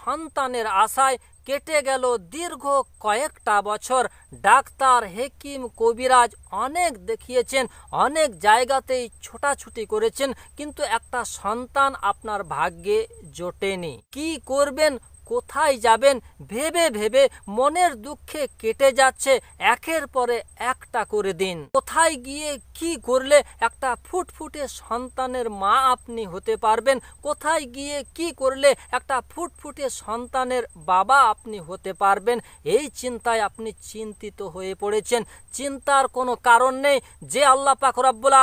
সন্তানের আশায় কেটে গেল দীর্ঘ কয়েকটা বছর ডাক্তার হেকিম কবিরাজ অনেক দেখিয়েছেন অনেক জায়গাতেই ছোটাছুটি করেছেন কিন্তু একটা সন্তান আপনার ভাগ্যে জোটেনি কি করবেন কোথায় যাবেন ভেবে ভেবে মনের দুঃখে কেটে যাচ্ছে একের পরে একটা করে দিন কোথায় গিয়ে কি করলে একটা ফুটফুটে সন্তানের মা আপনি হতে পারবেন কোথায় গিয়ে কি করলে একটা ফুটফুটে সন্তানের বাবা আপনি হতে পারবেন এই চিন্তায় আপনি চিন্তিত হয়ে পড়েছেন চিন্তার কোনো কারণ নেই যে আল্লাহ পাক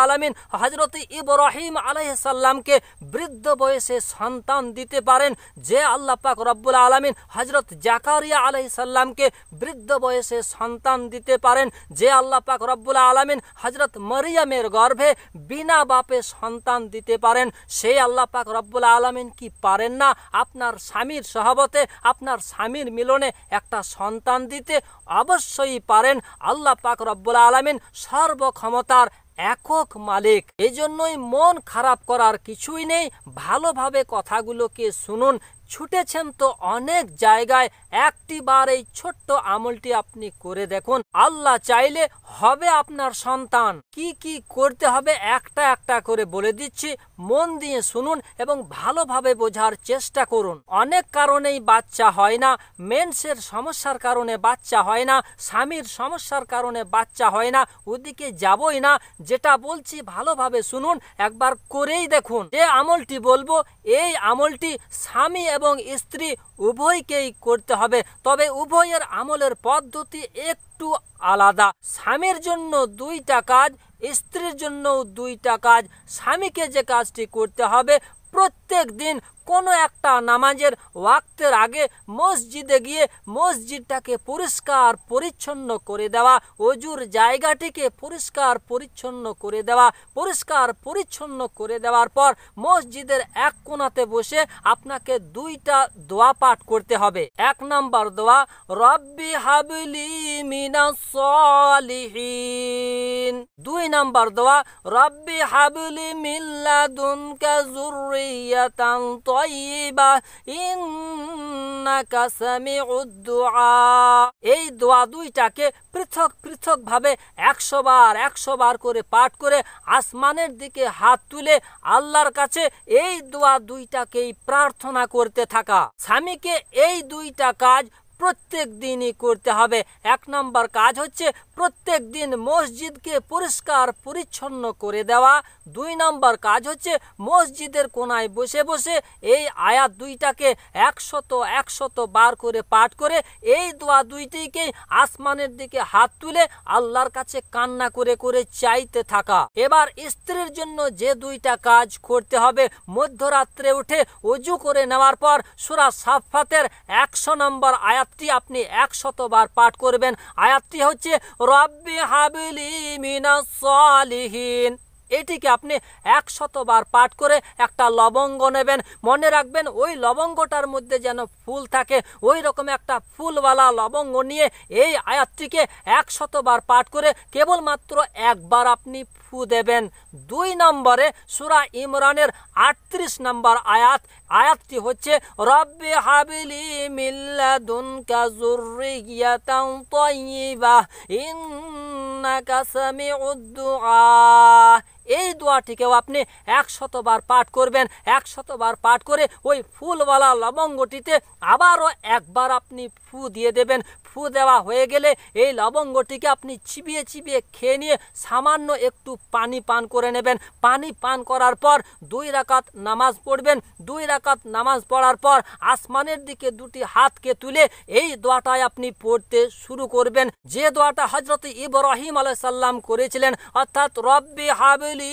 আলমিন হজরত ইব্রাহিম আলাইসাল্লামকে বৃদ্ধ বয়সে সন্তান দিতে পারেন যে আল্লাহ পাক রব্বুল আলমিন হজরত জাকারিয়া আলহি সাল্লামকে বৃদ্ধ বয়সে সন্তান দিতে পারেন যে আল্লাহ পাক রব্বুল আলমিন হজরত মরিয়ামের গর্ভে বিনা বাপে সন্তান দিতে পারেন সেই আল্লাহ পাক রব্বুল আলমিন কি পারেন না আপনার স্বামীর সহবতে আপনার স্বামীর মিলনে একটা সন্তান দিতে অবশ্যই পারেন আল্লাহ পাক রব্বুল আলমিন সর্বক্ষমতার একক মালিক এজন্যই মন খারাপ করার কিছুই নেই ভালোভাবে কথাগুলোকে শুনুন ছুটেছেন তো অনেক জায়গায় একটি বার এই ছোট্ট আমলটি আপনি করে দেখুন আল্লাহ চাইলে হবে আপনার সন্তান কি কি করতে হবে একটা একটা করে বলে দিচ্ছি মন দিয়ে শুনুন এবং ভালোভাবে বোঝার চেষ্টা করুন অনেক কারণেই বাচ্চা হয় না মেন্সের সমস্যার কারণে বাচ্চা হয় না স্বামীর সমস্যার কারণে বাচ্চা হয় না ওদিকে যাবই না যেটা বলছি ভালোভাবে শুনুন একবার করেই দেখুন যে আমলটি বলবো এই আমলটি স্বামী এবং স্ত্রী উভয়কেই করতে হবে তবে উভয়ের আমলের পদ্ধতি একটু আলাদা স্বামীর জন্য দুইটা কাজ স্ত্রীর জন্য দুইটা কাজ স্বামীকে যে কাজটি করতে হবে প্রত্যেক দিন কোনো একটা নামাজের ওয়াক্তের আগে মসজিদে গিয়ে মসজিদটাকে পরিষ্কার পরিচ্ছন্ন করে দেওয়া অজুর জায়গাটিকে পরিষ্কার পরিচ্ছন্ন করে দেওয়া পরিষ্কার পরিচ্ছন্ন করে দেওয়ার পর মসজিদের এক কোনাতে বসে আপনাকে দুইটা দোয়া পাঠ করতে হবে এক নাম্বার দোয়া রব্বি হাবিলি মিনাসলিহীন দুই নাম্বার দোয়া রব্বি হাবিলি মিল্লাদুনকা জুরিয়াতান তয়িবা ইন্নাকা সামিউদ দুআ এই দোয়া দুইটাকে পৃথক পৃথক ভাবে একশো বার একশো বার করে পাঠ করে আসমানের দিকে হাত তুলে আল্লাহর কাছে এই দোয়া দুইটাকেই প্রার্থনা করতে থাকা স্বামীকে এই দুইটা কাজ প্রত্যেক দিনই করতে হবে এক নম্বর কাজ হচ্ছে প্রত্যেক দিন মসজিদকে পরিষ্কার পরিচ্ছন্ন করে দেওয়া দুই নম্বর কাজ হচ্ছে মসজিদের কোনায় বসে বসে এই আয়াত দুইটাকে একশত একশত বার করে পাঠ করে এই দোয়া দুইটিকেই আসমানের দিকে হাত তুলে আল্লাহর কাছে কান্না করে করে চাইতে থাকা এবার স্ত্রীর জন্য যে দুইটা কাজ করতে হবে মধ্যরাত্রে উঠে অজু করে নেওয়ার পর সুরা সাফাতের একশো নম্বর আয়াত আয়াতটি আপনি একশতবার পাঠ করবেন আয়াতটি হচ্ছে রব্বি হাবিলি মিনাস সালিহীন এটিকে আপনি একশতবার পাঠ করে একটা লবঙ্গ নেবেন মনে রাখবেন ওই লবঙ্গটার মধ্যে যেন ফুল থাকে ওই রকম একটা ফুলওয়ালা লবঙ্গ নিয়ে এই আয়াতটিকে একশতবার পাঠ করে কেবলমাত্র একবার আপনি ফু দেবেন দুই নম্বরে সুরা ইমরানের আটত্রিশ নম্বর আয়াত আয়াতটি হচ্ছে রব্বে হাবিলি দুনকা যুররিয়াতান তাইয়্যিবা ইন্নাকা সামিউদ দুআ এই দোয়াটিকেও আপনি একশতবার পাঠ করবেন একশতবার পাঠ করে ওই ফুলওয়ালা লবঙ্গটিতে আবারও একবার আপনি ফু দিয়ে দেবেন ফু দেওয়া হয়ে গেলে এই লবঙ্গটিকে আপনি চিবিয়ে চিবিয়ে খেয়ে নিয়ে সামান্য একটু পানি পান করে নেবেন পানি পান করার পর দুই রাকাত নামাজ পড়বেন দুই রাকাত নামাজ পড়ার পর আসমানের দিকে দুটি হাতকে তুলে এই দোয়াটায় আপনি পড়তে শুরু করবেন যে দোয়াটা হজরত ইব্রাহিম আলাইসাল্লাম করেছিলেন অর্থাৎ রব্বি হাবলি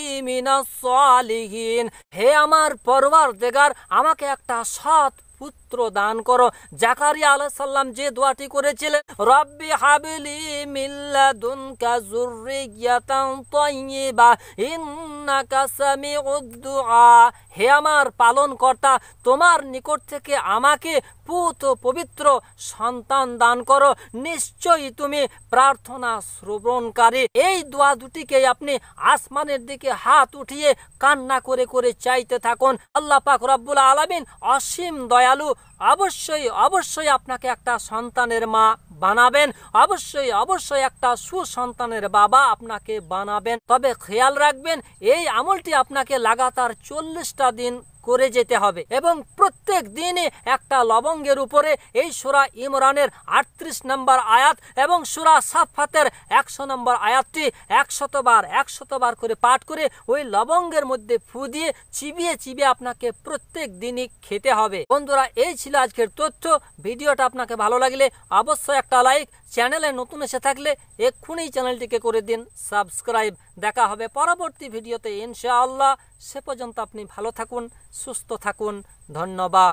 হে আমার পরবার দেগার আমাকে একটা সৎ পুত্র দান করো জাকারিয়া আলাহ সাল্লাম যে দোয়াটি করেছিলেন রব্বি হাবিলি মিল্লা দুনকা জুরিয়াতাম তৈবা ইন্নাকা সামি উদ্দুআ হে আমার পালন কর্তা তোমার নিকট থেকে আমাকে পুত পবিত্র সন্তান দান করো নিশ্চয়ই তুমি প্রার্থনা শ্রবণকারী এই দোয়া দুটিকে আপনি আসমানের দিকে হাত উঠিয়ে কান্না করে করে চাইতে থাকুন আল্লাহ পাক রব্বুল আলমিন অসীম দয়ালু অবশ্যই অবশ্যই আপনাকে একটা সন্তানের মা বানাবেন অবশ্যই অবশ্যই একটা সুসন্তানের বাবা আপনাকে বানাবেন তবে খেয়াল রাখবেন এই আমলটি আপনাকে লাগাতার চল্লিশটা দিন করে যেতে হবে এবং প্রত্যেক দিনে একটা লবঙ্গের উপরে এই সুরা ইমরানের আটত্রিশ নম্বর আয়াত এবং সুরা সাফাতের একশো নম্বর আয়াতটি একশতবার একশতবার করে পাঠ করে ওই লবঙ্গের মধ্যে ফু দিয়ে চিবিয়ে চিবিয়ে আপনাকে প্রত্যেক দিনই খেতে হবে বন্ধুরা এই ছিল আজকের তথ্য ভিডিওটা আপনাকে ভালো লাগলে অবশ্যই একটা লাইক চ্যানেলে নতুন এসে থাকলে এক্ষুনি চ্যানেলটিকে করে দিন সাবস্ক্রাইব দেখা হবে পরবর্তী ভিডিওতে ইনশাআল্লাহ সে পর্যন্ত আপনি ভালো থাকুন সুস্থ থাকুন ধন্যবাদ